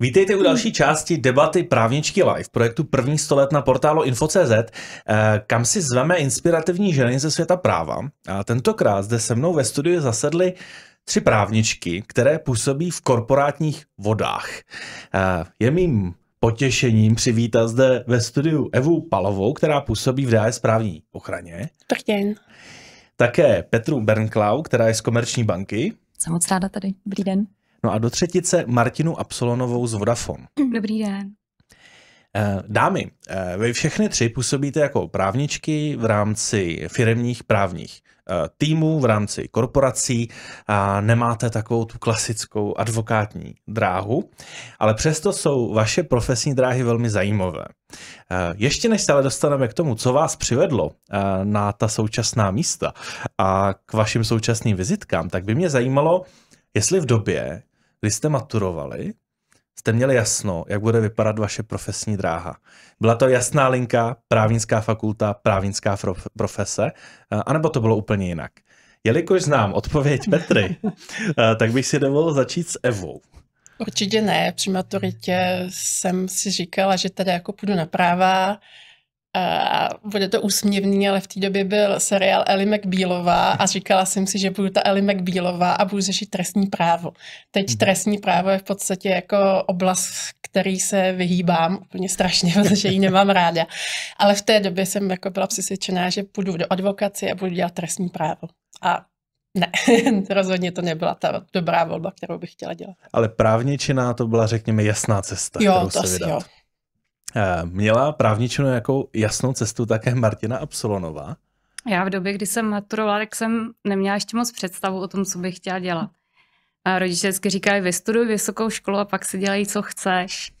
Vítejte u další části debaty Právničky Live, projektu První stolet na portálu Info.cz, eh, kam si zveme inspirativní ženy ze světa práva. A tentokrát zde se mnou ve studiu zasedly tři právničky, které působí v korporátních vodách. Eh, je mým potěšením přivítat zde ve studiu Evu Palovou, která působí v DS právní ochraně. Tak děn. Také Petru Bernklau, která je z Komerční banky. Jsem moc ráda tady. Dobrý den. No a do třetice Martinu Absolonovou z Vodafone. Dobrý den. Eh, dámy, eh, vy všechny tři působíte jako právničky v rámci firemních právních eh, týmů, v rámci korporací a nemáte takovou tu klasickou advokátní dráhu, ale přesto jsou vaše profesní dráhy velmi zajímavé. Ještě než se ale dostaneme k tomu, co vás přivedlo na ta současná místa a k vašim současným vizitkám, tak by mě zajímalo, jestli v době, když jste maturovali, jste měli jasno, jak bude vypadat vaše profesní dráha. Byla to jasná linka, právnická fakulta, právnická profese, eh, anebo to bylo úplně jinak? Jelikož znám odpověď Petry, eh, tak bych si dovolil začít s Evou. Určitě ne. Při maturitě jsem si říkala, že tady jako půjdu na práva, a eh, bude to úsměvný, ale v té době byl seriál Ellie McBealová a říkala jsem si, že budu ta Ellie McBealová a budu řešit trestní právo. Teď mhm. trestní právo je v podstatě jako oblast, který se vyhýbám úplně strašně, protože ji nemám ráda. Ale v té době jsem jako byla přesvědčená, že půjdu do advokaci a budu dělat trestní právo. A ne, rozhodně to nebyla ta dobrá volba, kterou bych chtěla dělat. Ale právničiná to byla, řekněme, jasná cesta, jo, kterou to se asi, vydat. Jo. Eh, měla právničinu jako jasnou cestu také Martina Absolonova. Já v době, kdy jsem maturovala, tak jsem neměla ještě moc představu o tom, co bych chtěla dělat. A rodiče vždycky říkají, vystuduj vysokou školu a pak si dělej, co chceš.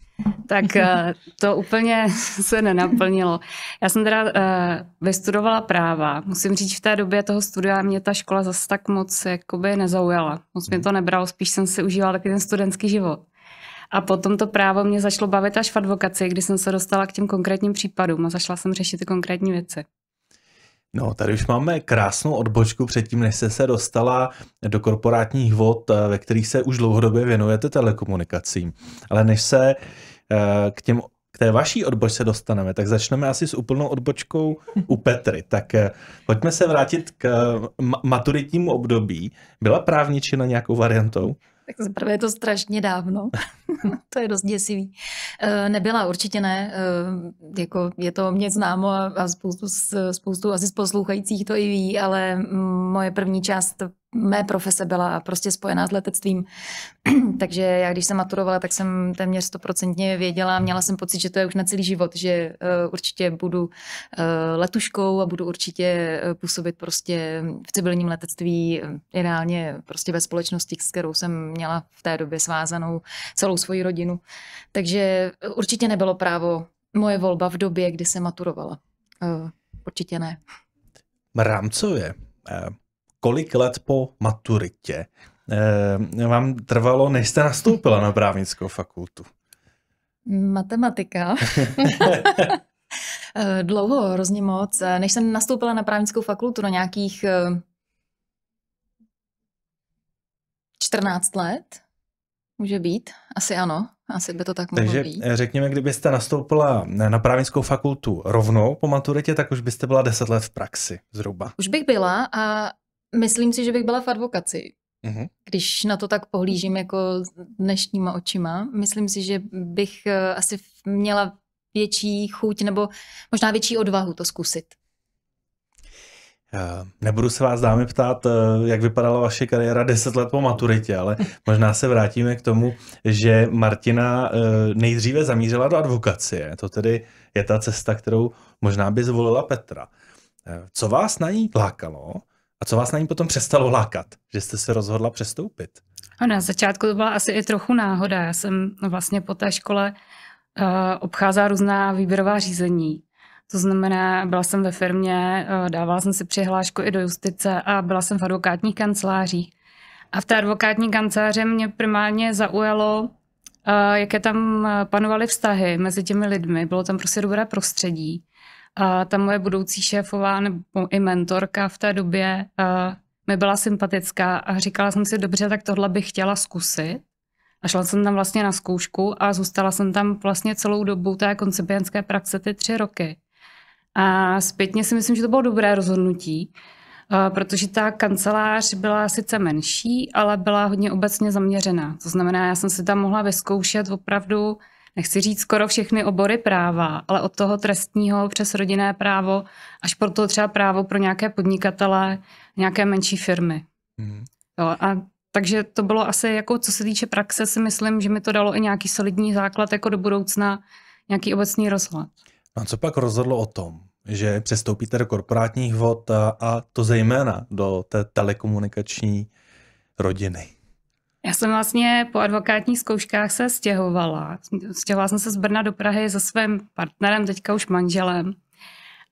Tak eh, to úplně se nenaplnilo. Já jsem teda eh, vystudovala práva. Musím říct, v té době toho studia mě ta škola zase tak moc jakoby nezaujala. Moc mě mhm. to nebralo, spíš jsem si užívala taky ten studentský život. A potom to právo mě začalo bavit až v advokaci, kdy jsem se dostala k těm konkrétním případům a zašla jsem řešit ty konkrétní věci. No, tady už máme krásnou odbočku předtím, než jste se dostala do korporátních vod, eh, ve kterých se už dlouhodobě věnujete telekomunikacím. Ale než se eh, k, těm, k té vaší odbočce dostaneme, tak začneme asi s úplnou odbočkou u Petry. Tak eh, pojďme se vrátit k maturitnímu období. Byla právničina nějakou variantou? Tak za prvé je to strašně dávno, to je dost děsivý. Eh, nebyla, určitě ne, eh, jako je to mě známo a spoustu, spoustu asi z poslouchajících to i ví, ale mm, moje první část mé profese byla prostě spojená s letectvím. Takže já, když jsem maturovala, tak jsem téměř stoprocentně věděla, měla jsem pocit, že to je už na celý život, že uh, určitě budu uh, letuškou a budu určitě uh, působit prostě v civilním letectví, ideálně prostě ve společnosti, s kterou jsem měla v té době svázanou celou svoji rodinu. Takže určitě nebylo právo moje volba v době, kdy jsem maturovala. Určitě ne. Rámcově kolik let po maturitě eh, vám trvalo, než jste nastoupila na právnickou fakultu? Matematika. Dlouho, hrozně moc. Než jsem nastoupila na právnickou fakultu na nějakých 14 eh, let, může být, asi ano, asi by to tak mohlo Takže být. řekněme, kdybyste nastoupila na právnickou fakultu rovnou po maturitě, tak už byste byla 10 let v praxi zhruba. Už bych byla a Myslím si, že bych byla v advokaci. Mm-hmm. Když na to tak pohlížím jako dnešníma očima, myslím si, že bych eh, asi měla větší chuť nebo možná větší odvahu to zkusit. Eh, nebudu se vás dámy ptát, eh, jak vypadala vaše kariéra 10 let po maturitě, ale možná se vrátíme k tomu, že Martina nejdříve zamířila do advokacie. To tedy je ta cesta, kterou možná by zvolila Petra. Co vás na ní lákalo a co vás na ní potom přestalo lákat, že jste se rozhodla přestoupit? A na začátku to byla asi i trochu náhoda. Já jsem vlastně po té škole uh, obcházela různá výběrová řízení. To znamená, byla jsem ve firmě, uh, dávala jsem si přihlášku i do justice a byla jsem v advokátních kancelářích. A v té advokátní kanceláři mě primárně zaujalo, eh, jaké tam panovaly vztahy mezi těmi lidmi. Bylo tam prostě dobré prostředí. A ta moje budoucí šéfová nebo i mentorka v té době a, mi byla sympatická a říkala jsem si, dobře, tak tohle bych chtěla zkusit. A šla jsem tam vlastně na zkoušku a zůstala jsem tam vlastně celou dobu té koncipientské praxe ty tři roky. A zpětně si myslím, že to bylo dobré rozhodnutí, protože ta kancelář byla sice menší, ale byla hodně obecně zaměřená. To znamená, já jsem si tam mohla vyzkoušet opravdu nechci říct skoro všechny obory práva, ale od toho trestního přes rodinné právo až po to třeba právo pro nějaké podnikatele, nějaké menší firmy. Mm. Jo, a takže to bylo asi, jako co se týče praxe, si myslím, že mi to dalo i nějaký solidní základ jako do budoucna, nějaký obecný rozhled. No a co pak rozhodlo o tom, že přestoupíte do korporátních vod a to zejména do té telekomunikační rodiny? Já jsem vlastně po advokátních zkouškách se stěhovala. Stěhovala jsem se z Brna do Prahy se svým partnerem, teďka už manželem.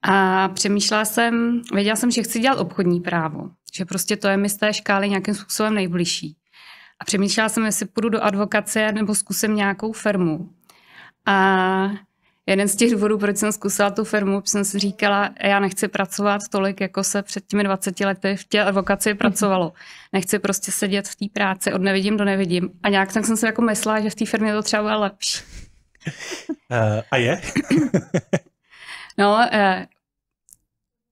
A přemýšlela jsem, věděla jsem, že chci dělat obchodní právo, že prostě to je mi z té škály nějakým způsobem nejbližší. A přemýšlela jsem, jestli půjdu do advokace nebo zkusím nějakou firmu. A jeden z těch důvodů, proč jsem zkusila tu firmu, jsem si říkala, já nechci pracovat tolik, jako se před těmi 20 lety v té advokaci pracovalo. Nechci prostě sedět v té práci od nevidím do nevidím. A nějak tak jsem si jako myslela, že v té firmě to třeba bude lepší. Uh, a je? no, uh,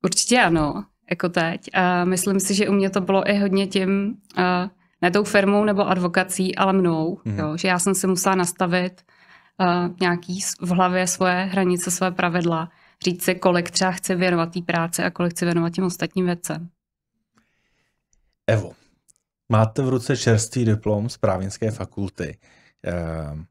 určitě ano, jako teď. A uh, myslím si, že u mě to bylo i hodně tím, uh, ne tou firmou nebo advokací, ale mnou, mm. jo, že já jsem si musela nastavit uh, nějaký v hlavě svoje hranice, své pravidla, říct si, kolik třeba chce věnovat té práce a kolik chce věnovat těm ostatním věcem. Evo, máte v ruce čerstvý diplom z právnické fakulty. Ehm,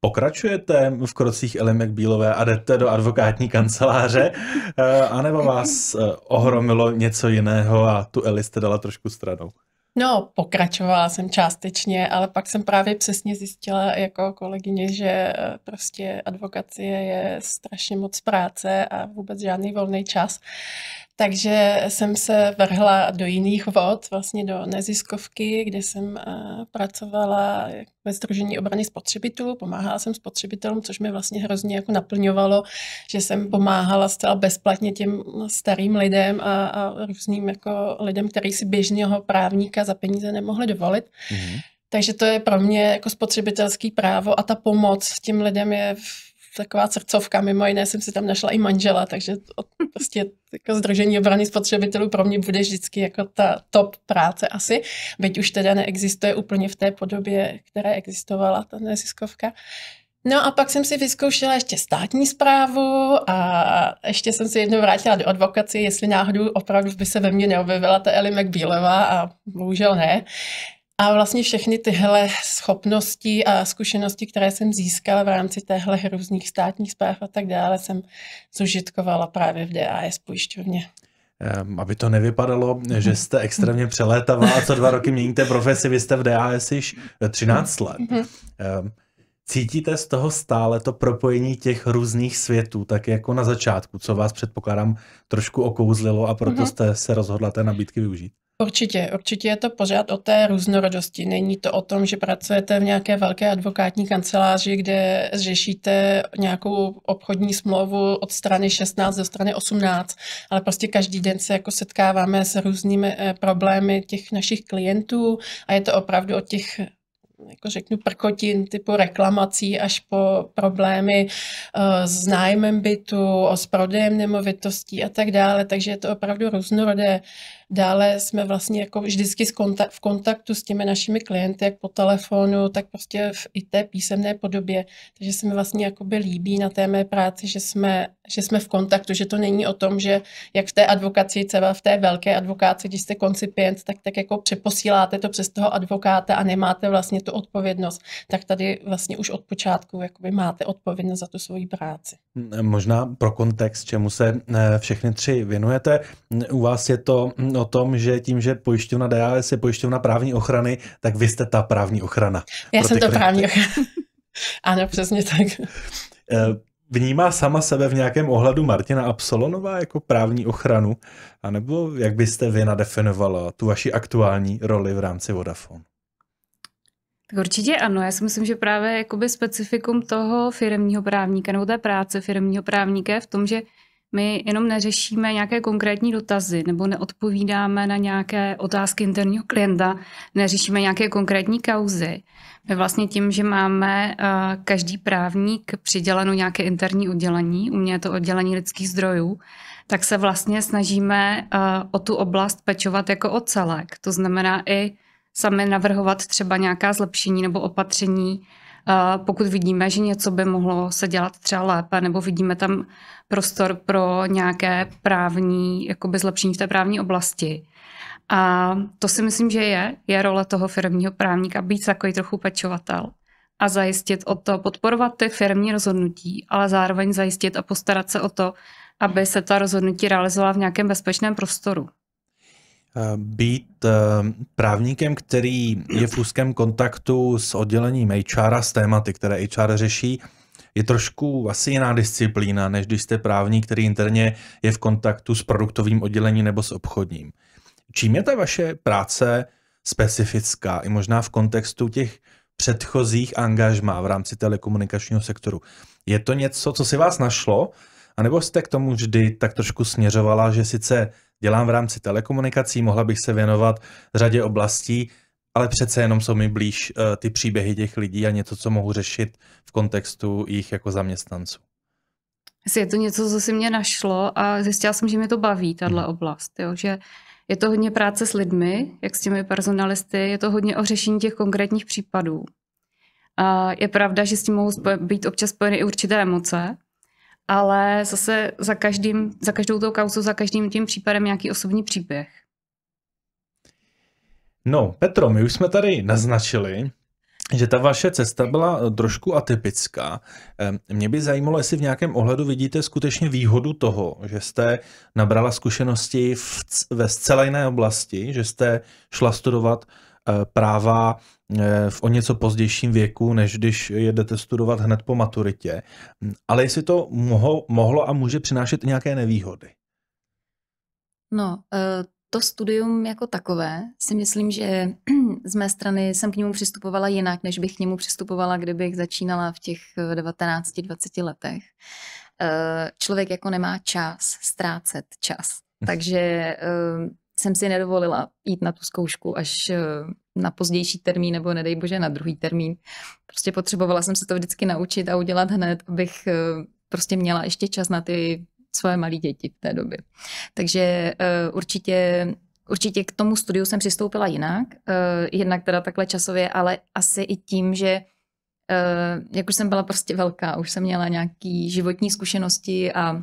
pokračujete v krocích Elimek Bílové a jdete do advokátní kanceláře, eh, anebo vás eh, ohromilo něco jiného a tu Eli jste dala trošku stranou? No, pokračovala jsem částečně, ale pak jsem právě přesně zjistila jako kolegyně, že eh, prostě advokacie je strašně moc práce a vůbec žádný volný čas. Takže jsem se vrhla do jiných vod, vlastně do neziskovky, kde jsem eh, pracovala ve Združení obrany spotřebitelů, pomáhala jsem spotřebitelům, což mě vlastně hrozně jako naplňovalo, že jsem pomáhala zcela bezplatně těm starým lidem a, a různým jako lidem, který si běžného právníka za peníze nemohli dovolit. Mm-hmm. Takže to je pro mě jako spotřebitelský právo a ta pomoc těm lidem je taková srdcovka. Mimo jiné jsem si tam našla i manžela, takže prostě jako združení obrany spotřebitelů pro mě bude vždycky jako ta top práce asi, byť už teda neexistuje úplně v té podobě, které existovala ta neziskovka. No a pak jsem si vyzkoušela ještě státní zprávu a ještě jsem si jednou vrátila do advokaci, jestli náhodou opravdu by se ve mně neobjevila ta Ellie McBealová a bohužel ne. A vlastně všechny tyhle schopnosti a zkušenosti, které jsem získala v rámci téhle různých státních zpráv a tak dále, jsem zužitkovala právě v DAS pojišťovně. Ehm, aby to nevypadalo, mhm. že jste extrémně přelétavá a co dva roky měníte profesi, vy jste v DAS již 13 eh, let. Mhm. Ehm, cítíte z toho stále to propojení těch různých světů, tak jako na začátku, co vás předpokládám trošku okouzlilo a proto mhm. jste se rozhodla té nabídky využít? Určitě, určitě je to pořád o té různorodosti. Není to o tom, že pracujete v nějaké velké advokátní kanceláři, kde řešíte nějakou obchodní smlouvu od strany 16 do strany 18, ale prostě každý den se jako setkáváme s různými eh, problémy těch našich klientů a je to opravdu o těch jako řeknu, prkotin typu reklamací až po problémy uh, s nájmem bytu, s prodejem nemovitostí a tak dále. Takže je to opravdu různorodé. Dále jsme vlastně jako vždycky v kontaktu s těmi našimi klienty, jak po telefonu, tak prostě v i té písemné podobě. Takže se mi vlastně jakoby líbí na té mé práci, že jsme, že jsme v kontaktu, že to není o tom, že jak v té advokaci, třeba v té velké advokaci, když jste koncipient, tak, tak jako přeposíláte to přes toho advokáta a nemáte vlastně tu odpovědnost. Tak tady vlastně už od počátku jakoby máte odpovědnost za tu svoji práci. Možná pro kontext, čemu se eh, všechny tři věnujete. U vás je to o tom, že tím, že pojišťovna DAS je pojišťovna právní ochrany, tak vy jste ta právní ochrana. Já jsem to právní ochrana. ano, přesně tak. Eh, vnímá sama sebe v nějakém ohledu Martina Absolonová jako právní ochranu? A nebo jak byste vy nadefinovala tu vaši aktuální roli v rámci Vodafone? Tak určitě ano. Já si myslím, že právě specifikum toho firmního právníka nebo té práce firmního právníka je v tom, že my jenom neřešíme nějaké konkrétní dotazy nebo neodpovídáme na nějaké otázky interního klienta, neřešíme nějaké konkrétní kauzy. My vlastně tím, že máme eh, každý právník přiděleno nějaké interní oddělení, u mě je to oddělení lidských zdrojů, tak se vlastně snažíme eh, o tu oblast pečovat jako o celek. To znamená i sami navrhovat třeba nějaká zlepšení nebo opatření, Eh, pokud vidíme, že něco by mohlo se dělat třeba lépe, nebo vidíme tam prostor pro nějaké právní, jakoby zlepšení v té právní oblasti. A to si myslím, že je, je role toho firmního právníka být takový trochu pečovatel a zajistit o to, podporovat ty firmní rozhodnutí, ale zároveň zajistit a postarat se o to, aby se ta rozhodnutí realizovala v nějakém bezpečném prostoru. Eh, být eh, právníkem, který je v úzkém kontaktu s oddělením HR a s tématy, které HR řeší, je trošku asi jiná disciplína, než když jste právník, který interně je v kontaktu s produktovým oddělením nebo s obchodním. Čím je ta vaše práce specifická i možná v kontextu těch předchozích angažmá v rámci telekomunikačního sektoru? Je to něco, co si vás našlo, anebo jste k tomu vždy tak trošku směřovala, že sice dělám v rámci telekomunikací, mohla bych se věnovat řadě oblastí, ale přece jenom jsou mi blíž uh, ty příběhy těch lidí a něco, co mohu řešit v kontextu jich jako zaměstnanců. Jestli je to něco, co si mě našlo a zjistila jsem, že mě to baví, tahle hmm. oblast, jo, že je to hodně práce s lidmi, jak s těmi personalisty, je to hodně o řešení těch konkrétních případů. A je pravda, že s tím mohou být občas spojeny i určité emoce, ale zase za, každým, za každou tou kauzou, za každým tím případem nějaký osobní příběh. No, Petro, my už jsme tady naznačili, že ta vaše cesta byla eh, trošku atypická. Ehm, mě by zajímalo, jestli v nějakém ohledu vidíte skutečně výhodu toho, že jste nabrala zkušenosti v, ve zcela jiné oblasti, že jste šla studovat Eh, práva eh, v o něco pozdějším věku, než když jedete studovat hned po maturitě. Ale jestli to mohlo, mohlo a může přinášet nějaké nevýhody? No, eh, to studium jako takové si myslím, že z mé strany jsem k němu přistupovala jinak, než bych k němu přistupovala, kdybych začínala v těch 19-20 letech. Člověk jako nemá čas ztrácet čas. Takže jsem si nedovolila jít na tu zkoušku až eh, na pozdější termín nebo nedej bože na druhý termín. Prostě potřebovala jsem se to vždycky naučit a udělat hned, abych eh, prostě měla ještě čas na ty svoje malé děti v té době. Takže eh, určitě Určitě k tomu studiu jsem přistoupila jinak, jednak teda takhle časově, ale asi i tím, že jak už jsem byla prostě velká, už jsem měla nějaké životní zkušenosti a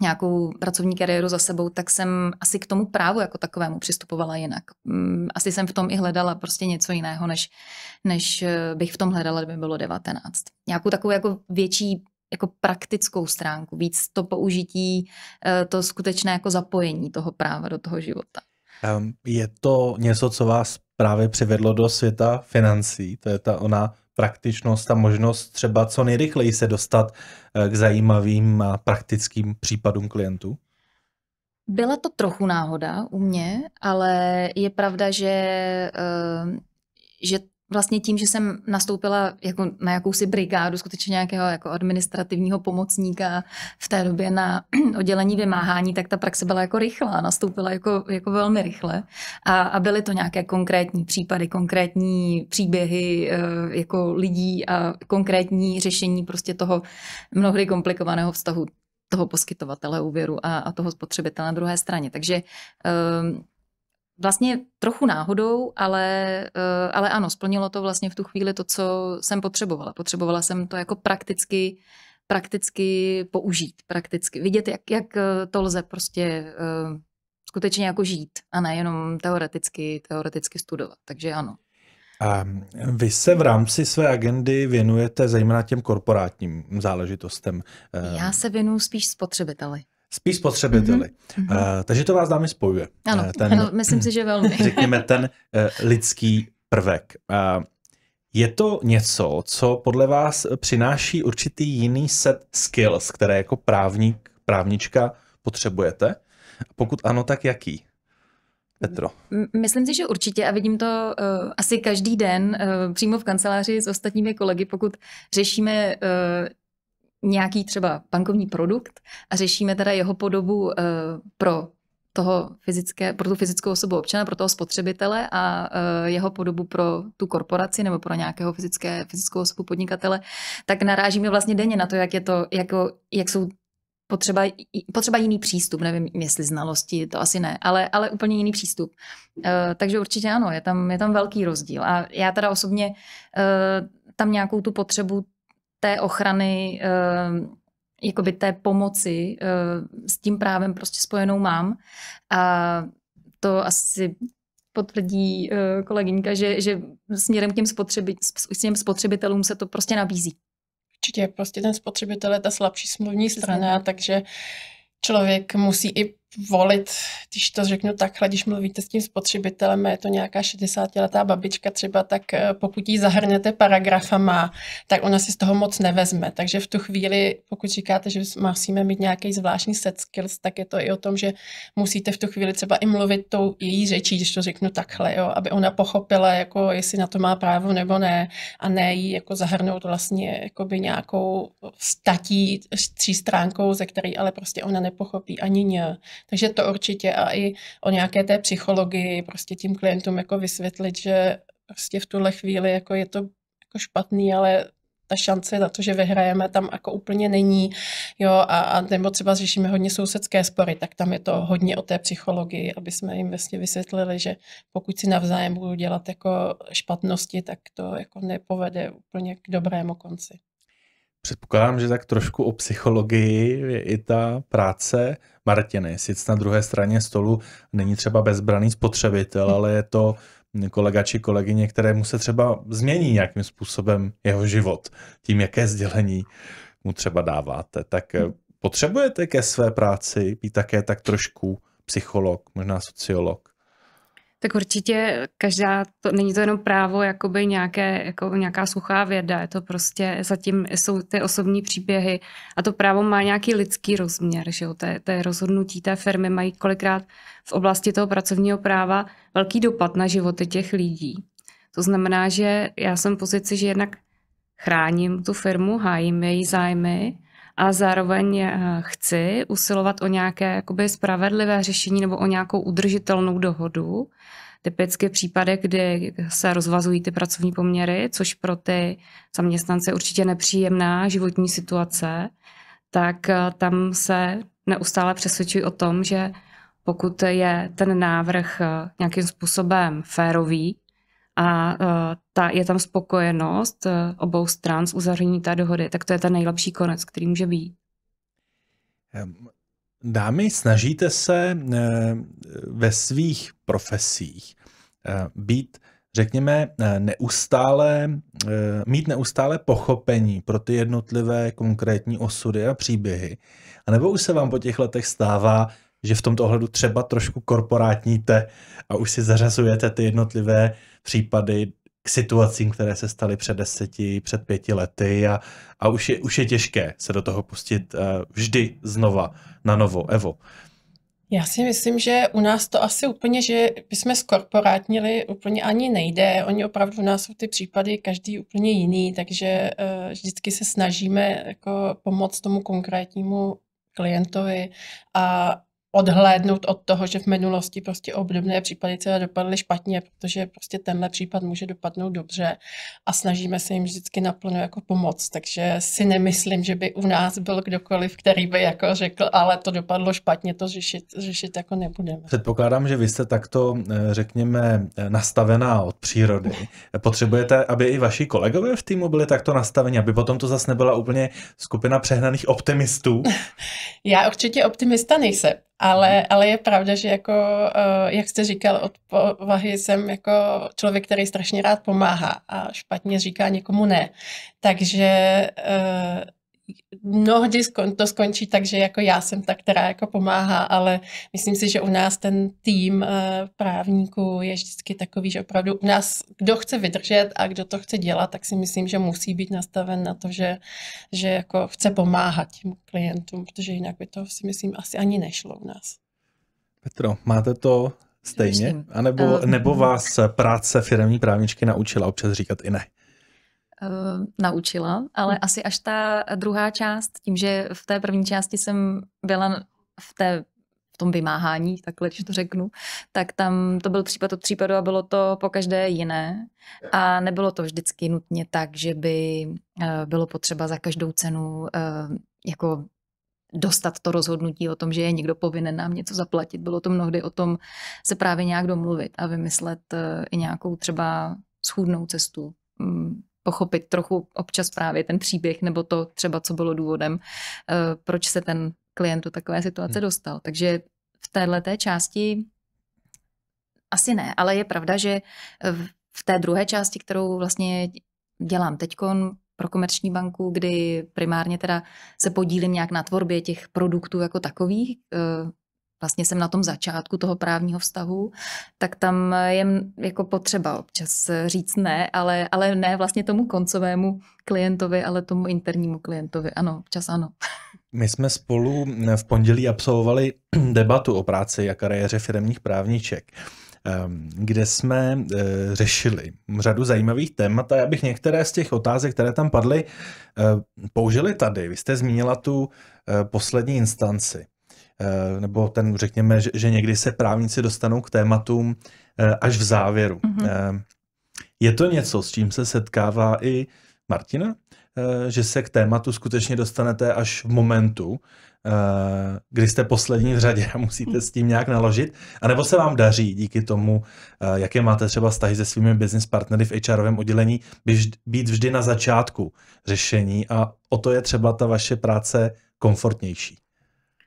nějakou pracovní kariéru za sebou, tak jsem asi k tomu právu jako takovému přistupovala jinak. Mm, asi jsem v tom i hledala prostě něco jiného, než, než eh, bych v tom hledala, kdyby bylo 19. Nějakou takovou jako větší jako praktickou stránku, víc to použití, eh, to skutečné jako zapojení toho práva do toho života. Je to něco, co vás právě přivedlo do světa financí, to je ta ona praktičnost a možnost třeba co nejrychleji se dostat eh, k zajímavým a praktickým případům klientů? Byla to trochu náhoda u mě, ale je pravda, že, eh, že vlastně tím, že jsem nastoupila jako na jakousi brigádu, skutečně nějakého jako administrativního pomocníka v té době na oddělení vymáhání, tak ta praxe byla jako rychlá, nastoupila jako, jako velmi rychle. A, a byly to nějaké konkrétní případy, konkrétní příběhy eh, jako lidí a konkrétní řešení prostě toho mnohdy komplikovaného vztahu toho poskytovatele úvěru a, a toho spotřebitele na druhé straně. Takže um, vlastně trochu náhodou, ale, eh, ale ano, splnilo to vlastně v tu chvíli to, co jsem potřebovala. Potřebovala jsem to jako prakticky prakticky použít, prakticky vidět, jak, jak eh, to lze prostě uh, skutečně jako žít a nejenom teoreticky, teoreticky studovat. Takže ano. A ehm, vy se v rámci své agendy věnujete zejména těm korporátním záležitostem. Ehm. Já se věnuju spíš spotřebiteli. Spíš spotřebiteli. Mm-hmm. Uh, takže to vás dámy spojuje. Eh, ano, uh, ten, ano myslím si, že velmi. řekněme ten uh, lidský prvek. Uh, je to něco, co podle vás přináší určitý jiný set skills, které jako právník, právnička potřebujete? Pokud ano, tak jaký? Petro. Myslím si, že určitě a vidím to uh, asi každý den uh, přímo v kanceláři s ostatními kolegy, pokud řešíme uh, nějaký třeba bankovní produkt a řešíme teda jeho podobu eh, pro toho fyzické, pro tu fyzickou osobu občana, pro toho spotřebitele a eh, jeho podobu pro tu korporaci nebo pro nějakého fyzické, fyzickou osobu podnikatele, tak narážíme vlastně denně na to, jak, je to, jako, jak jsou potřeba, potřeba jiný přístup, nevím, jestli znalosti, to asi ne, ale, ale úplně jiný přístup. Eh, takže určitě ano, je tam, je tam velký rozdíl. A já teda osobně tam nějakou tu potřebu té ochrany, eh, jakoby té pomoci eh, s tím právem prostě spojenou mám. A to asi potvrdí eh, kolegyňka, že, že směrem k těm, spotřebi, spotřebitelům se to prostě nabízí. Určitě, prostě ten spotřebitel je ta slabší smluvní Přesně. strana, takže člověk musí i volit, když to řeknu takhle, když mluvíte s tím spotřebitelem, je to nějaká 60-letá babička třeba, tak eh, pokud ji zahrnete paragrafama, tak ona si z toho moc nevezme. Takže v tu chvíli, pokud říkáte, že musíme mít nějaký zvláštní set skills, tak je to i o tom, že musíte v tu chvíli třeba i mluvit tou její řečí, když to řeknu takhle, jo, aby ona pochopila, jako jestli na to má právo nebo ne, a ne jí jako zahrnout vlastně nějakou statí stránkou, ze které ale prostě ona nepochopí ani ně. Takže to určitě a i o nějaké té psychologii prostě tím klientům jako vysvětlit, že prostě v tuhle chvíli jako je to jako špatný, ale ta šance na to, že vyhrajeme, tam jako úplně není. Jo, a, a nebo třeba řešíme hodně sousedské spory, tak tam je to hodně o té psychologii, aby jsme jim vlastně vysvětlili, že pokud si navzájem budou dělat jako špatnosti, tak to jako nepovede úplně k dobrému konci. Předpokládám, že tak trošku o psychologii je i ta práce Martiny. Sice na druhé straně stolu není třeba bezbraný spotřebitel, ale je to kolega či kolegyně, kterému se třeba změní nějakým způsobem jeho život, tím, jaké sdělení mu třeba dáváte. Tak eh, potřebujete ke své práci být také tak trošku psycholog, možná sociolog? Tak určitě každá, to, není to jenom právo jakoby nějaké, jako nějaká suchá věda, je to prostě, zatím jsou ty osobní příběhy a to právo má nějaký lidský rozměr, že jo, to je rozhodnutí té firmy mají kolikrát v oblasti toho pracovního práva velký dopad na životy těch lidí. To znamená, že já jsem v pozici, že jednak chráním tu firmu, hájím její zájmy, a zároveň eh, chci usilovat o nějaké jakoby spravedlivé řešení nebo o nějakou udržitelnou dohodu. Typicky případy, kdy se rozvazují ty pracovní poměry, což pro ty zaměstnance určitě nepříjemná životní situace, tak eh, tam se neustále přesvědčuji o tom, že pokud je ten návrh eh, nějakým způsobem férový, a e, ta, je tam spokojenost e, obou stran z uzavření té dohody, tak to je ten nejlepší konec, který může být. Dámy, snažíte se e, ve svých profesích být, řekněme, neustále, mít neustále pochopení pro ty jednotlivé konkrétní osudy a příběhy. A nebo už se vám po těch letech stává, že v tomto ohledu třeba trošku korporátníte a už si zařazujete ty jednotlivé případy k situacím, které se staly před deseti, před pěti lety a, a už, je, už je těžké se do toho pustit eh, vždy znova, na novo. Evo, já si myslím, že u nás to asi úplně, že bychom skorporátnili, úplně ani nejde. Oni opravdu u nás jsou ty případy každý úplně jiný, takže uh, vždycky se snažíme jako pomoct tomu konkrétnímu klientovi a odhlédnout od toho, že v minulosti prostě obdobné případy celé dopadly špatně, protože prostě tenhle případ může dopadnout dobře a snažíme se jim vždycky naplno jako pomoc. Takže si nemyslím, že by u nás byl kdokoliv, který by jako řekl, ale to dopadlo špatně, to řešit, řešit jako nebudeme. Předpokládám, že vy jste takto, eh, řekněme, eh, nastavená od přírody. Potřebujete, aby i vaši kolegové v týmu byli takto nastaveni, aby potom to zase nebyla úplně skupina přehnaných optimistů? Já určitě optimista nejsem. Ale, mhm. ale je pravda, že jako, eh, jak jste říkal, od povahy jsem jako člověk, který strašně rád pomáhá a špatně říká někomu ne. Takže eh, mnohdy to skončí tak, že jako já jsem ta, která jako pomáhá, ale myslím si, že u nás ten tým eh, právníků je vždycky takový, že opravdu u nás, kdo chce vydržet a kdo to chce dělat, tak si myslím, že musí být nastaven na to, že, že jako chce pomáhat tím klientům, protože jinak by to si myslím asi ani nešlo u nás. Petro, máte to stejně? A nebo, eh. nebo vás práce firmní právničky naučila občas říkat i ne? uh, naučila, ale hmm. asi až ta druhá část, tím, že v té první části jsem byla v té v tom vymáhání, takhle, když to řeknu, tak tam to byl případ od případu a bylo to po každé jiné. A nebylo to vždycky nutně tak, že by eh, bylo potřeba za každou cenu eh, jako dostat to rozhodnutí o tom, že je někdo povinen nám něco zaplatit. Bylo to mnohdy o tom se právě nějak domluvit a vymyslet i nějakou třeba schůdnou cestu, mm, pochopit trochu občas právě ten příběh nebo to třeba, co bylo důvodem, eh, proč se ten klient do takové situace hmm. dostal. Takže v téhle té části asi ne, ale je pravda, že eh, v té druhé části, kterou vlastně dělám teď pro komerční banku, kdy primárně teda se podílím nějak na tvorbě těch produktů jako takových, eh, vlastně jsem na tom začátku toho právního vztahu, tak tam je jako potřeba občas říct ne, ale, ale ne vlastně tomu koncovému klientovi, ale tomu internímu klientovi. Ano, občas ano. My jsme spolu v pondělí absolvovali debatu o práci a kariéře firmních právniček ehm, kde jsme e, řešili řadu zajímavých témat a já bych některé z těch otázek, které tam padly, e, použili tady. Vy jste zmínila tu e, poslední instanci. Eh, nebo ten, řekněme, že, že někdy se právníci dostanou k tématům eh, až v závěru. Mm-hmm. Je to něco, s čím se setkává i Martina, že se k tématu skutečně dostanete až v momentu, kdy jste poslední v řadě a musíte s tím nějak naložit, anebo se vám daří díky tomu, jaké máte třeba vztahy se svými business partnery v HRovém oddělení, být vždy na začátku řešení a o to je třeba ta vaše práce komfortnější.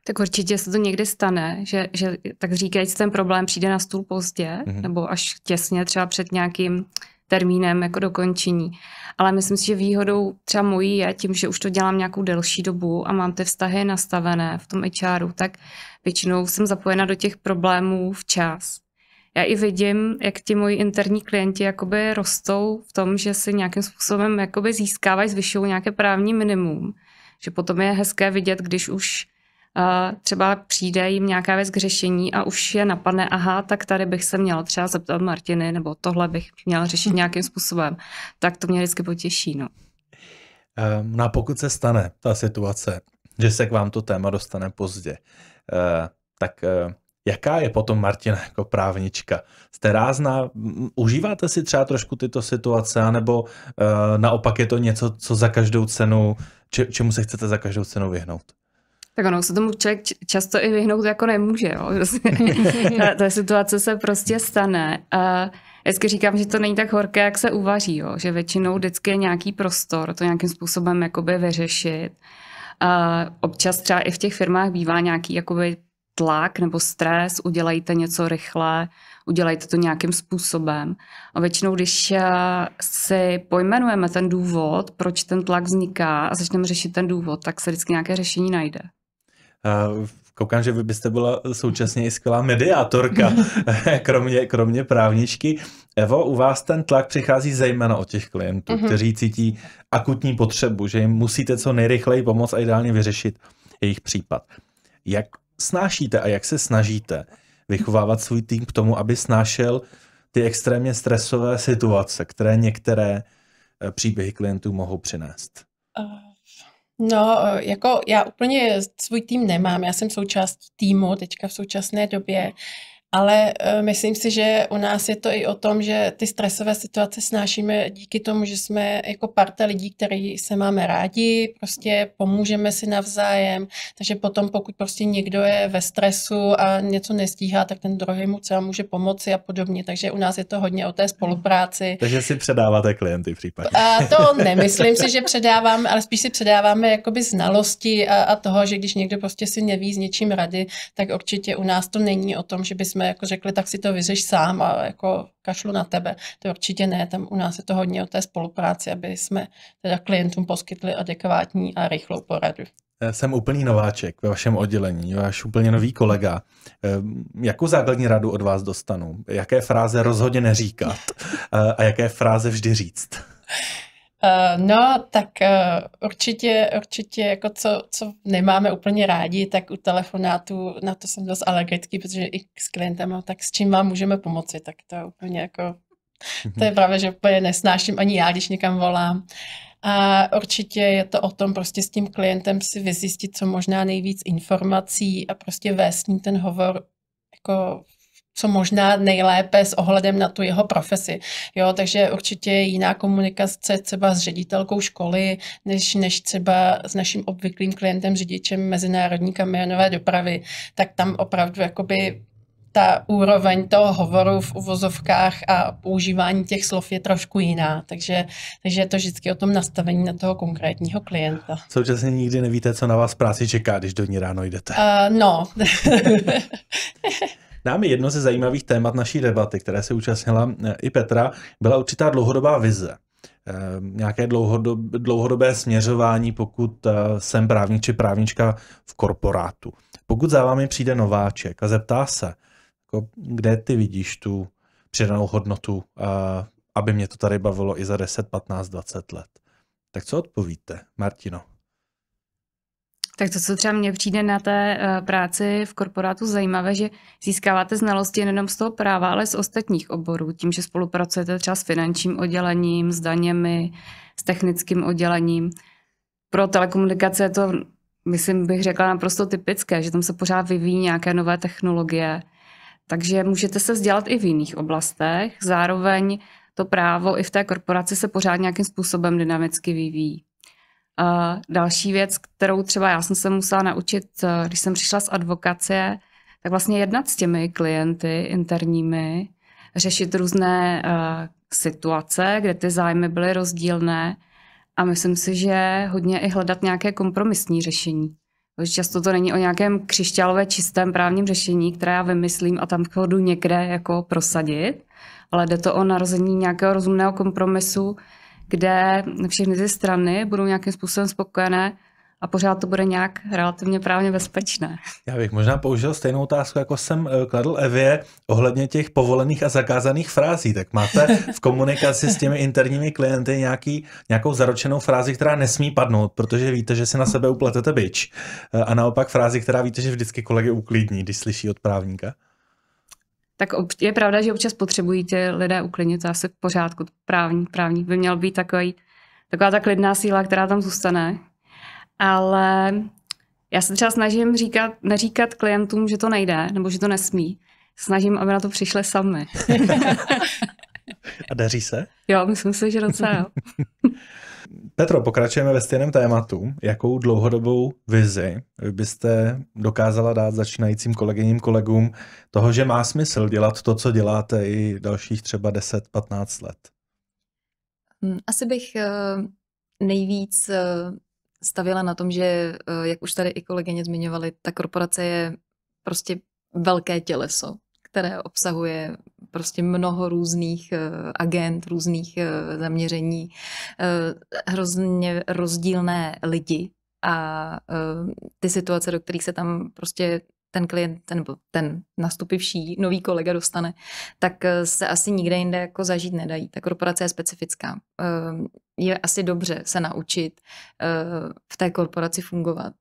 Tak určitě se to někdy stane, že, že tak že ten problém přijde na stůl pozdě, mm-hmm. nebo až těsně třeba před nějakým termínem jako dokončení. Ale myslím si, že výhodou třeba mojí je tím, že už to dělám nějakou delší dobu a mám ty vztahy nastavené v tom HR, tak většinou jsem zapojena do těch problémů včas. Já i vidím, jak ti moji interní klienti jakoby rostou v tom, že si nějakým způsobem jakoby získávají, zvyšují nějaké právní minimum. Že potom je hezké vidět, když už třeba přijde jim nějaká věc k řešení a už je napadne, aha, tak tady bych se měla třeba zeptat Martiny, nebo tohle bych měla řešit nějakým způsobem. Tak to mě vždycky potěší. No. Ehm, no a pokud se stane ta situace, že se k vám to téma dostane pozdě, eh, tak eh, jaká je potom Martina jako právnička? Jste rázná? Užíváte si třeba trošku tyto situace, anebo eh, naopak je to něco, co za každou cenu, čemu se chcete za každou cenu vyhnout? tak ono se tomu člověk často i vyhnout jako nemůže. Jo. Vlastně. ta, ta situace se prostě stane. A vždycky říkám, že to není tak horké, jak se uvaří, jo. že většinou vždycky je nějaký prostor to nějakým způsobem jakoby vyřešit. A občas třeba i v těch firmách bývá nějaký jakoby tlak nebo stres, udělejte něco rychle, udělejte to nějakým způsobem. A většinou, když eh, si pojmenujeme ten důvod, proč ten tlak vzniká a začneme řešit ten důvod, tak se vždycky nějaké řešení najde. Koukám, že vy byste byla současně i skvělá mediátorka, kromě, kromě právničky. Evo, u vás ten tlak přichází zejména od těch klientů, mm-hmm. kteří cítí akutní potřebu, že jim musíte co nejrychleji pomoct a ideálně vyřešit jejich případ. Jak snášíte a jak se snažíte vychovávat svůj tým k tomu, aby snášel ty extrémně stresové situace, které některé eh, příběhy klientů mohou přinést? Uh... No, eh, jako já úplně svůj tým nemám. Já jsem součástí týmu teďka v současné době, ale eh, myslím si, že u nás je to i o tom, že ty stresové situace snášíme díky tomu, že jsme jako parta lidí, který se máme rádi, prostě pomůžeme si navzájem, takže potom pokud prostě někdo je ve stresu a něco nestíhá, tak ten druhý mu třeba může pomoci a podobně, takže u nás je to hodně o té spolupráci. Takže si předáváte klienty případně. A to nemyslím si, že předáváme, ale spíš si předáváme jakoby znalosti a, a toho, že když někdo prostě si neví s něčím rady, tak určitě u nás to není o tom, že bychom jsme jako řekli, tak si to vyřeš sám a jako kašlu na tebe. To určitě ne, tam u nás je to hodně o té spolupráci, aby jsme teda klientům poskytli adekvátní a rychlou poradu. Eh, jsem úplný nováček ve vašem oddělení, váš úplně nový kolega. Eh, jakou základní radu od vás dostanu? Jaké fráze rozhodně neříkat eh, a jaké fráze vždy říct? Uh, no, tak uh, určitě, určitě, jako co, co nemáme úplně rádi, tak u telefonátu, na to jsem dost alergický, protože i s klientem, tak s čím vám můžeme pomoci, tak to je úplně jako, mhm. to je právě, že úplně nesnáším ani já, když někam volám. A určitě je to o tom prostě s tím klientem si vyzjistit co možná nejvíc informací a prostě vést s ním ten hovor jako co možná nejlépe s ohledem na tu jeho profesi. Jo, takže určitě jiná komunikace třeba s ředitelkou školy, než, než třeba s naším obvyklým klientem, řidičem mezinárodní kamionové dopravy, tak tam opravdu jakoby ta úroveň toho hovoru v uvozovkách a používání těch slov je trošku jiná, takže, takže je to vždycky o tom nastavení na toho konkrétního klienta. Současně nikdy nevíte, co na vás práci čeká, když do ní ráno jdete. Uh, no. Nám je jedno ze zajímavých témat naší debaty, které se účastnila eh, i Petra, byla určitá dlouhodobá vize eh, nějaké dlouhodobé směřování, pokud eh, jsem právník či právnička v korporátu. Pokud za vámi přijde nováček a zeptá se, jako, kde ty vidíš tu přidanou hodnotu, aby mě to tady bavilo i za 10, 15, 20 let, tak co odpovíte, Martino? Tak to, co třeba mně přijde na té eh, práci v korporátu zajímavé, že získáváte znalosti nejenom z toho práva, ale z ostatních oborů, tím, že spolupracujete třeba s finančním oddělením, s daněmi, s technickým oddělením. Pro telekomunikace je to, myslím, bych řekla naprosto typické, že tam se pořád vyvíjí nějaké nové technologie, takže můžete se vzdělat i v jiných oblastech, zároveň to právo i v té korporaci se pořád nějakým způsobem dynamicky vyvíjí. A další věc, kterou třeba já jsem se musela naučit, eh, když jsem přišla z advokace, tak vlastně jednat s těmi klienty interními, řešit různé uh, situace, kde ty zájmy byly rozdílné a myslím si, že hodně i hledat nějaké kompromisní řešení. Protože často to není o nějakém křišťálové čistém právním řešení, které já vymyslím a tam chodu někde jako prosadit, ale jde to o narození nějakého rozumného kompromisu, kde všechny ty strany budou nějakým způsobem spokojené a pořád to bude nějak relativně právně bezpečné. Já bych možná použil stejnou otázku, jako jsem eh, kladl Evě ohledně těch povolených a zakázaných frází. Tak máte v komunikaci s těmi interními klienty nějaký, nějakou zaručenou frázi, která nesmí padnout, protože víte, že si na sebe upletete byč. Eh, a naopak frázi, která víte, že vždycky kolegy uklidní, když slyší od právníka tak je pravda, že občas potřebují ty lidé uklidnit, to asi v pořádku. Právní, právní. by měl být takový, taková ta klidná síla, která tam zůstane. Ale já se třeba snažím říkat, neříkat klientům, že to nejde, nebo že to nesmí. Snažím, aby na to přišli sami. A daří se? Jo, myslím si, že docela Petro, pokračujeme ve stejném tématu. Jakou dlouhodobou vizi byste dokázala dát začínajícím kolegyním kolegům toho, že má smysl dělat to, co děláte i dalších třeba 10-15 let? Hm, asi bych eh, nejvíc eh, stavěla na tom, že, eh, jak už tady i kolegyně zmiňovali, ta korporace je prostě velké těleso které obsahuje prostě mnoho různých eh, agent, různých eh, zaměření, eh, hrozně rozdílné lidi a ty situace, do kterých se tam prostě ten klient, ten, nebo ten nastupivší nový kolega dostane, tak se asi nikde jinde jako zažít nedají. Ta korporace je specifická. Je asi dobře se naučit v té korporaci fungovat,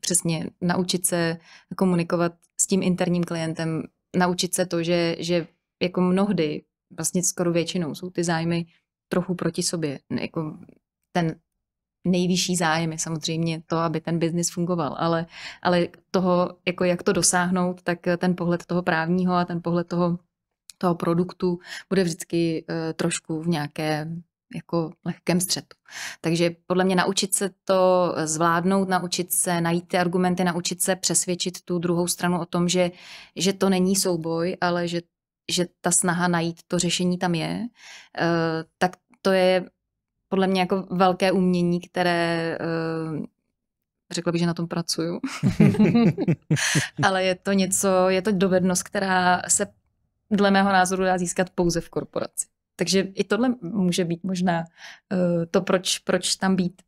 přesně naučit se komunikovat s tím interním klientem, naučit se to, že, že jako mnohdy, vlastně skoro většinou, jsou ty zájmy trochu proti sobě. Jako ten nejvyšší zájem je samozřejmě to, aby ten biznis fungoval, ale, ale toho, jako jak to dosáhnout, tak ten pohled toho právního a ten pohled toho toho produktu bude vždycky eh, trošku v nějaké jako lehkém střetu. Takže podle mě naučit se to zvládnout, naučit se najít ty argumenty, naučit se přesvědčit tu druhou stranu o tom, že, že to není souboj, ale že, že ta snaha najít to řešení tam je, eh, tak to je podle mě jako velké umění, které eh, řekla bych, že na tom pracuju. ale je to něco, je to dovednost, která se dle mého názoru dá získat pouze v korporaci. Takže i tohle může být možná eh, to, proč, proč tam být.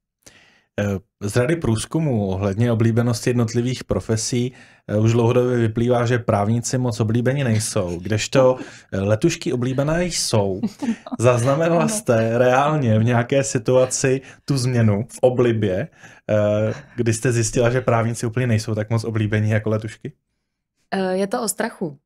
Eh, z rady průzkumu ohledně oblíbenosti jednotlivých profesí eh, už dlouhodobě vyplývá, že právníci moc oblíbeni nejsou, kdežto letušky oblíbené jsou. Zaznamenala jste reálně v nějaké situaci tu změnu v oblibě, kdy jste zjistila, že právníci úplně nejsou tak moc oblíbení jako letušky? Je to o strachu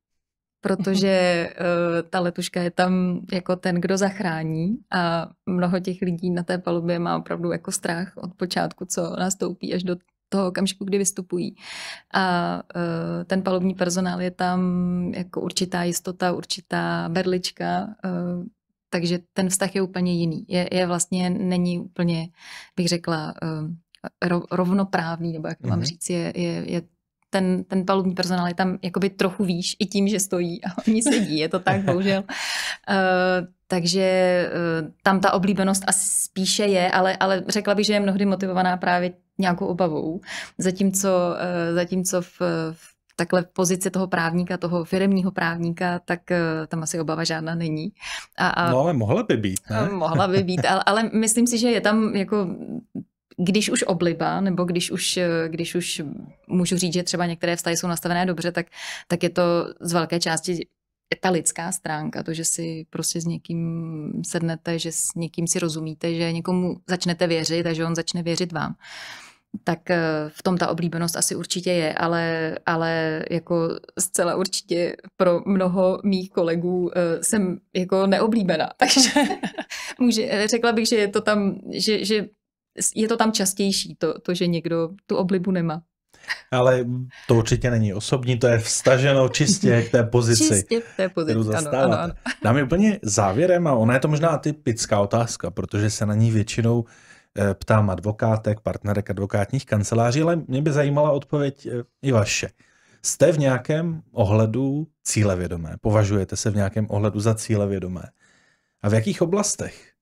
protože uh, ta letuška je tam jako ten, kdo zachrání a mnoho těch lidí na té palubě má opravdu jako strach od počátku, co nastoupí až do toho okamžiku, kdy vystupují. A uh, ten palubní personál je tam jako určitá jistota, určitá berlička, uh, takže ten vztah je úplně jiný. Je, je vlastně, není úplně, bych řekla, uh, rovnoprávný, nebo jak to mám mm-hmm. říct, je, je, je ten, ten palubní personál je tam jakoby trochu výš i tím, že stojí a oni sedí, je to tak, bohužel. Uh, takže uh, tam ta oblíbenost asi spíše je, ale, ale řekla bych, že je mnohdy motivovaná právě nějakou obavou. Zatímco, uh, zatímco v, v takhle v pozici toho právníka, toho firemního právníka, tak tam asi obava žádná není. A, a, no ale mohla by být, ne? Mohla by být, ale, ale myslím si, že je tam jako když už obliba, nebo když už, eh, když už můžu říct, že třeba některé vztahy jsou nastavené dobře, tak, tak je to z velké části ta lidská stránka, to, že si prostě s někým sednete, že s někým si rozumíte, že někomu začnete věřit a že on začne věřit vám. Tak eh, v tom ta oblíbenost asi určitě je, ale, ale jako zcela určitě pro mnoho mých kolegů eh, jsem jako neoblíbená. Takže může, řekla bych, že je to tam, že, že je to tam častější, to, to že někdo tu oblibu nemá. Ale to určitě není osobní, to je vstaženo čistě k té pozici. Čistě k té pozici, kterou ano, ano, ano. Dám úplně závěrem, a ona je to možná typická otázka, protože se na ní většinou eh, ptám advokátek, partnerek advokátních kanceláří, ale mě by zajímala odpověď eh, i vaše. Jste v nějakém ohledu cílevědomé? Považujete se v nějakém ohledu za cílevědomé? A v jakých oblastech?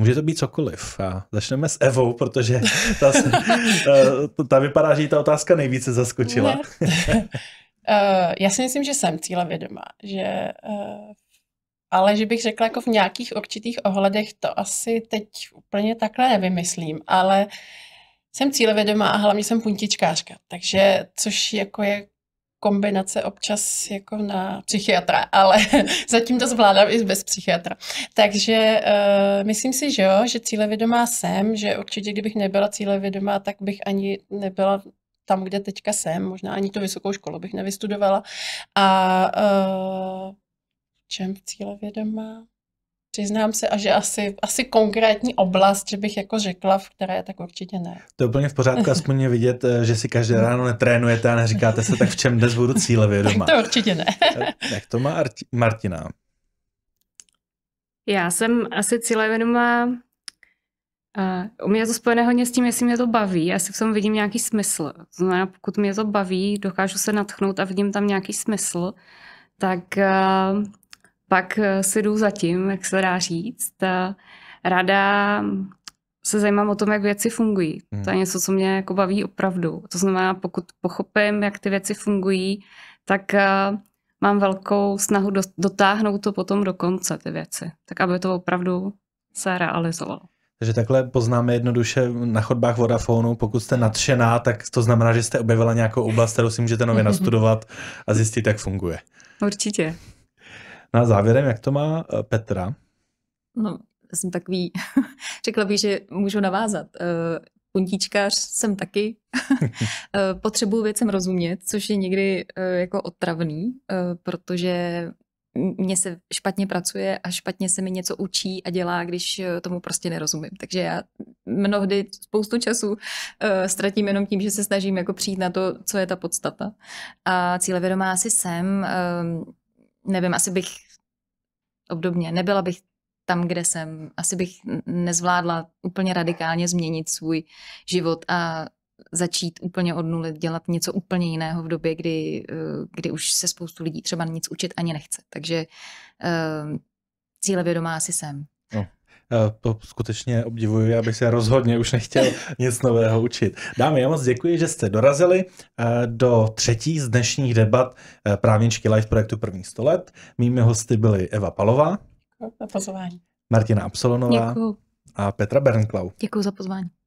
Může to být cokoliv. A začneme s Evou, protože ta, eh, ta, ta vypadá, že jí ta otázka nejvíce zaskočila. Eh, já si myslím, že jsem cíle vědomá, že, eh, ale že bych řekla jako v nějakých určitých ohledech, to asi teď úplně takhle nevymyslím, ale jsem cílevědomá a hlavně jsem puntičkářka, takže což jako je kombinace občas jako na psychiatra, ale zatím to zvládám i bez psychiatra. Takže uh, myslím si, že jo, že cílevědomá jsem, že určitě kdybych nebyla cílevědomá, tak bych ani nebyla tam, kde teďka jsem, možná ani tu vysokou školu bych nevystudovala. A uh, čem cílevědomá? Přiznám se, a že asi, asi konkrétní oblast, že bych jako řekla, v které, tak určitě ne. To je úplně v pořádku, aspoň je vidět, eh, že si každé ráno netrénujete a neříkáte se, tak v čem dnes budu cíle vědomá. to určitě ne. Jak eh, to má Arti- Martina? Já jsem asi cíle vědomá. u mě je to spojené hodně s tím, jestli mě to baví, si v tom vidím nějaký smysl. znamená, pokud mě to baví, dokážu se natchnout a vidím tam nějaký smysl, tak uh, pak eh, si jdu zatím, jak se dá říct. Eh, ráda se zajímám o tom, jak věci fungují. Hmm. To je něco, co mě jako baví opravdu. To znamená, pokud pochopím, jak ty věci fungují, tak eh, mám velkou snahu dotáhnout to potom do konce, ty věci. Tak, aby to opravdu se realizovalo. Takže takhle poznáme jednoduše na chodbách Vodafonu, pokud jste nadšená, tak to znamená, že jste objevila nějakou oblast, kterou si můžete nově nastudovat a zjistit, jak funguje. Určitě. No a závěrem, jak to má eh, Petra? No, jsem takový, řekla bych, že můžu navázat. Eh, Puntíčkař jsem taky. Eh, potřebuju věcem rozumět, což je někdy jako otravný, protože mně se špatně pracuje a špatně se mi něco učí a dělá, když tomu prostě nerozumím. Takže já mnohdy spoustu času uh, ztratím jenom tím, že se snažím jako přijít na to, co je ta podstata. A cílevědomá asi jsem, um, nevím, asi bych obdobně, nebyla bych tam, kde jsem. Asi bych nezvládla úplně radikálně změnit svůj život a začít úplně od nuly, dělat něco úplně jiného v době, kdy, eh, kdy už se spoustu lidí třeba nic učit ani nechce. Takže eh, vědomá asi jsem. No. Eh, to skutečně obdivuju, já bych se rozhodně už nechtěl nic nového učit. Dámy, já moc děkuji, že jste dorazili eh, do třetí z dnešních debat eh, právničky live projektu první 100 let. Mými hosty byly Eva Palová. Za pozvání. Martina Absolonová. A Petra Bernklau. Děkuji za pozvání.